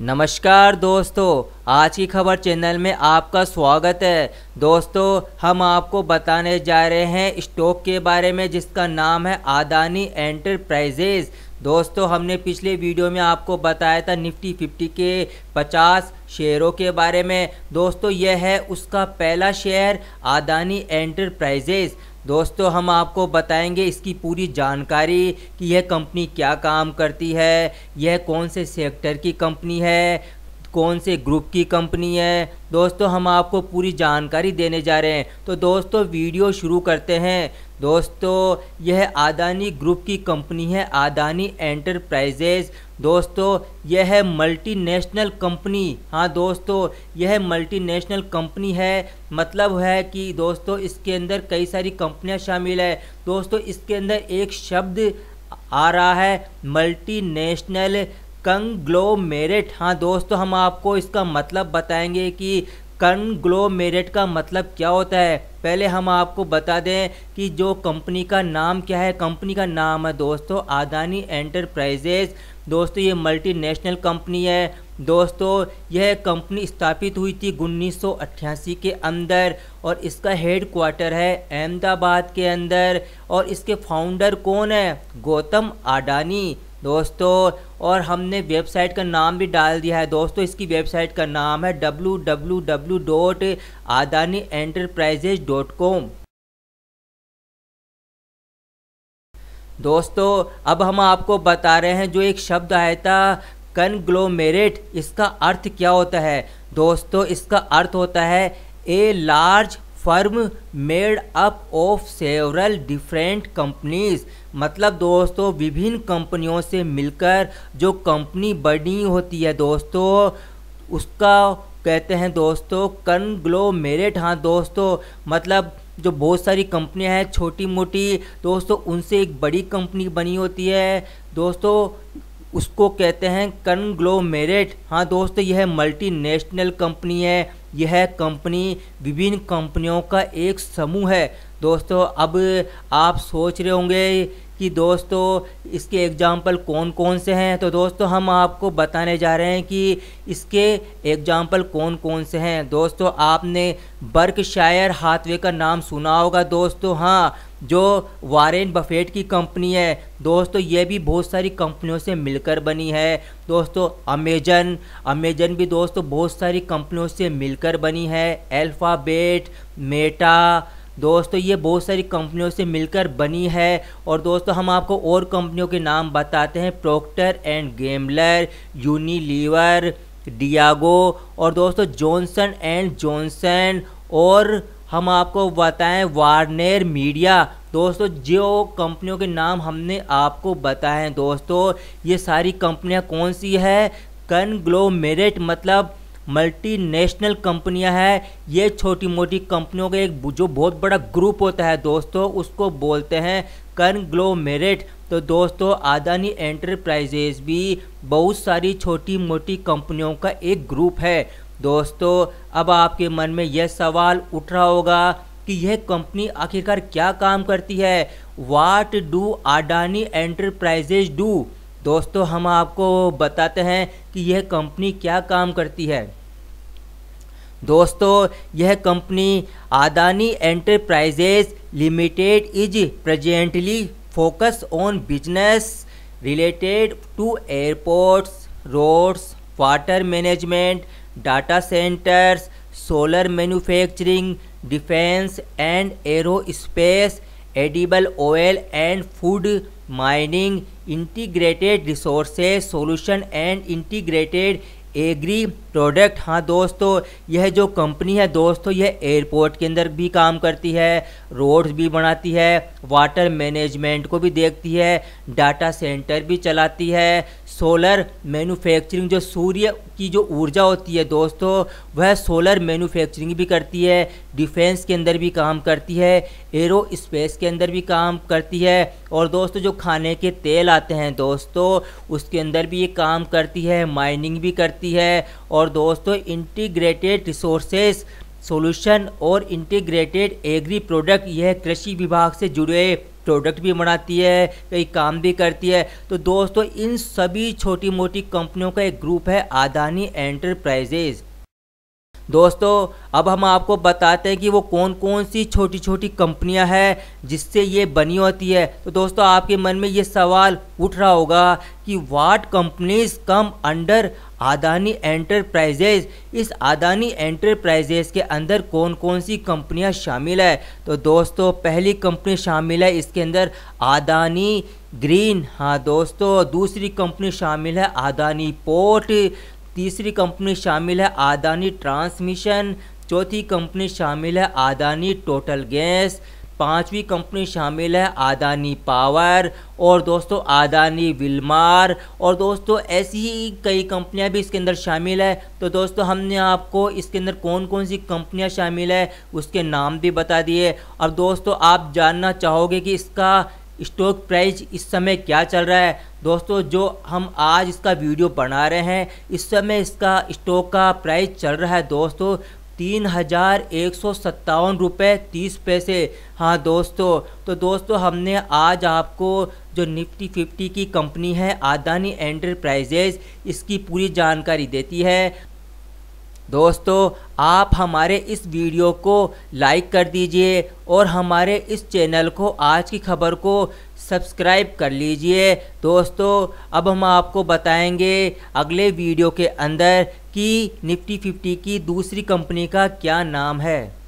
नमस्कार दोस्तों आज की खबर चैनल में आपका स्वागत है दोस्तों हम आपको बताने जा रहे हैं स्टॉक के बारे में जिसका नाम है आदानी एंटरप्राइजेज़ दोस्तों हमने पिछले वीडियो में आपको बताया था निफ्टी फिफ्टी के 50 शेयरों के बारे में दोस्तों यह है उसका पहला शेयर आदानी एंटरप्राइजेज़ दोस्तों हम आपको बताएंगे इसकी पूरी जानकारी कि यह कंपनी क्या काम करती है यह कौन से सेक्टर की कंपनी है कौन से ग्रुप की कंपनी है दोस्तों हम आपको पूरी जानकारी देने जा रहे हैं तो दोस्तों वीडियो शुरू करते हैं दोस्तों यह आदानी ग्रुप की कंपनी है आदानी एंटरप्राइजेज़ दोस्तों यह है मल्टीनेशनल कंपनी हाँ दोस्तों यह मल्टीनेशनल कंपनी है मतलब है कि दोस्तों इसके अंदर कई सारी कंपनियां शामिल है दोस्तों इसके अंदर एक शब्द आ रहा है मल्टीनेशनल कंग्लोमेरेट हाँ दोस्तों हम आपको इसका मतलब बताएंगे कि कंग्लोमेरेट का मतलब क्या होता है पहले हम आपको बता दें कि जो कंपनी का नाम क्या है कंपनी का नाम है दोस्तों आदानी एंटरप्राइजेज़ दोस्तों ये मल्टीनेशनल कंपनी है दोस्तों यह कंपनी स्थापित हुई थी उन्नीस के अंदर और इसका हेड क्वार्टर है अहमदाबाद के अंदर और इसके फाउंडर कौन है गौतम आडानी दोस्तों और हमने वेबसाइट का नाम भी डाल दिया है दोस्तों इसकी वेबसाइट का नाम है W W W dot Adani enterprises dot com दोस्तों अब हम आपको बता रहे हैं जो एक शब्द आया था कनग्लोमेरेट इसका अर्थ क्या होता है दोस्तों इसका अर्थ होता है a large firm made up of several different companies मतलब दोस्तों विभिन्न कंपनियों से मिलकर जो कंपनी बनी होती है दोस्तों उसका कहते हैं दोस्तों कनग्लोमेरेट हाँ दोस्तों मतलब जो बहुत सारी कंपनियां हैं छोटी मोटी दोस्तों उनसे एक बड़ी कंपनी बनी होती है दोस्तों उसको कहते हैं ग्लो मेरेट हाँ दोस्तों यह मल्टीनेशनल कंपनी है यह कंपनी विभिन्न कंपनियों का एक समूह है दोस्तों अब आप सोच रहे होंगे कि दोस्तों इसके एग्ज़ाम्पल कौन कौन से हैं तो दोस्तों हम आपको बताने जा रहे हैं कि इसके एग्ज़ाम्पल कौन कौन से हैं दोस्तों आपने बर्क शायर हाथवे का नाम सुना होगा दोस्तों हाँ जो वारेन बफेट की कंपनी है दोस्तों ये भी बहुत सारी कंपनियों से मिलकर बनी है दोस्तों अमेजन अमेजन भी दोस्तों बहुत सारी कंपनियों से मिलकर बनी है अल्फ़ाबेट मेटा दोस्तों ये बहुत सारी कंपनियों से मिलकर बनी है और दोस्तों हम आपको और कंपनियों के नाम बताते हैं Procter and Gamble Unilever Diageo और दोस्तों जॉनसन एंड जॉनसन और हम आपको बताएं वार्नर मीडिया दोस्तों जो कंपनियों के नाम हमने आपको बताए दोस्तों ये सारी कंपनियां कौन सी है ग्लोमेरेट मतलब मल्टीनेशनल कंपनियां हैं ये छोटी मोटी कंपनियों का एक जो बहुत बड़ा ग्रुप होता है दोस्तों उसको बोलते हैं मेरेट तो दोस्तों आदानी एंटरप्राइजेज भी बहुत सारी छोटी मोटी कंपनियों का एक ग्रुप है दोस्तों अब आपके मन में यह सवाल उठ रहा होगा कि यह कंपनी आखिरकार क्या काम करती है what do Adani enterprises do दोस्तों हम आपको बताते हैं कि यह कंपनी क्या काम करती है दोस्तों यह company Adani enterprises limited is presently focus on business related to airports roads water management data centres solar manufacturing defence and aerospace edible oil and food mining integrated resources solution and integrated agri product हाँ दोस्तों यह जो company है दोस्तों यह airport के अंदर भी काम करती है रोड्स भी बनाती है वाटर मैनेजमेंट को भी देखती है डाटा सेंटर भी चलाती है सोलर मैन्युफैक्चरिंग जो सूर्य की जो ऊर्जा होती है दोस्तों वह सोलर मैन्युफैक्चरिंग भी करती है डिफेंस के अंदर भी काम करती है एरो स्पेस के अंदर भी काम करती है और दोस्तों जो खाने के तेल आते हैं दोस्तों उसके अंदर भी ये काम करती है माइनिंग भी करती है और दोस्तों इंटीग्रेटेड रिसोर्सेज सॉल्यूशन और इंटीग्रेटेड एग्री प्रोडक्ट यह कृषि विभाग से जुड़े प्रोडक्ट भी बनाती है कई काम भी करती है तो दोस्तों इन सभी छोटी मोटी कंपनियों का एक ग्रुप है आदानी एंटरप्राइजेज़ दोस्तों अब हम आपको बताते हैं कि वो कौन कौन सी छोटी छोटी कंपनियां हैं जिससे ये बनी होती है तो दोस्तों आपके मन में ये सवाल उठ रहा होगा कि what companies come under Adani enterprises इस आदानी एंटरप्राइजेज के अंदर कौन कौन सी कंपनियां शामिल है तो दोस्तों पहली कंपनी शामिल है इसके अंदर आदानी ग्रीन हाँ दोस्तों दूसरी कंपनी शामिल है आदानी पोर्ट तीसरी कंपनी शामिल है आदानी ट्रांसमिशन चौथी कंपनी शामिल है आदानी टोटल गैस पांचवी कंपनी शामिल है आदानी पावर और दोस्तों आदानी विलमार और दोस्तों ऐसी ही कई कंपनियां भी इसके अंदर शामिल है तो दोस्तों हमने आपको इसके अंदर कौन कौन सी कंपनियां शामिल है उसके नाम भी बता दिए अब दोस्तों आप जानना चाहोगे कि इसका स्टॉक प्राइस इस समय क्या चल रहा है दोस्तों जो हम आज इसका वीडियो बना रहे हैं इस समय इसका स्टॉक का प्राइस चल रहा है दोस्तों तीन हज़ार एक सौ सत्तावन रुपये तीस पैसे हाँ दोस्तों तो दोस्तों हमने आज आपको जो निफ्टी फिफ्टी की कंपनी है आदानी एंटरप्राइजेज इसकी पूरी जानकारी देती है दोस्तों आप हमारे इस वीडियो को लाइक कर दीजिए और हमारे इस चैनल को आज की खबर को सब्सक्राइब कर लीजिए दोस्तों अब हम आपको बताएंगे अगले वीडियो के अंदर कि निफ्टी फिफ्टी की दूसरी कंपनी का क्या नाम है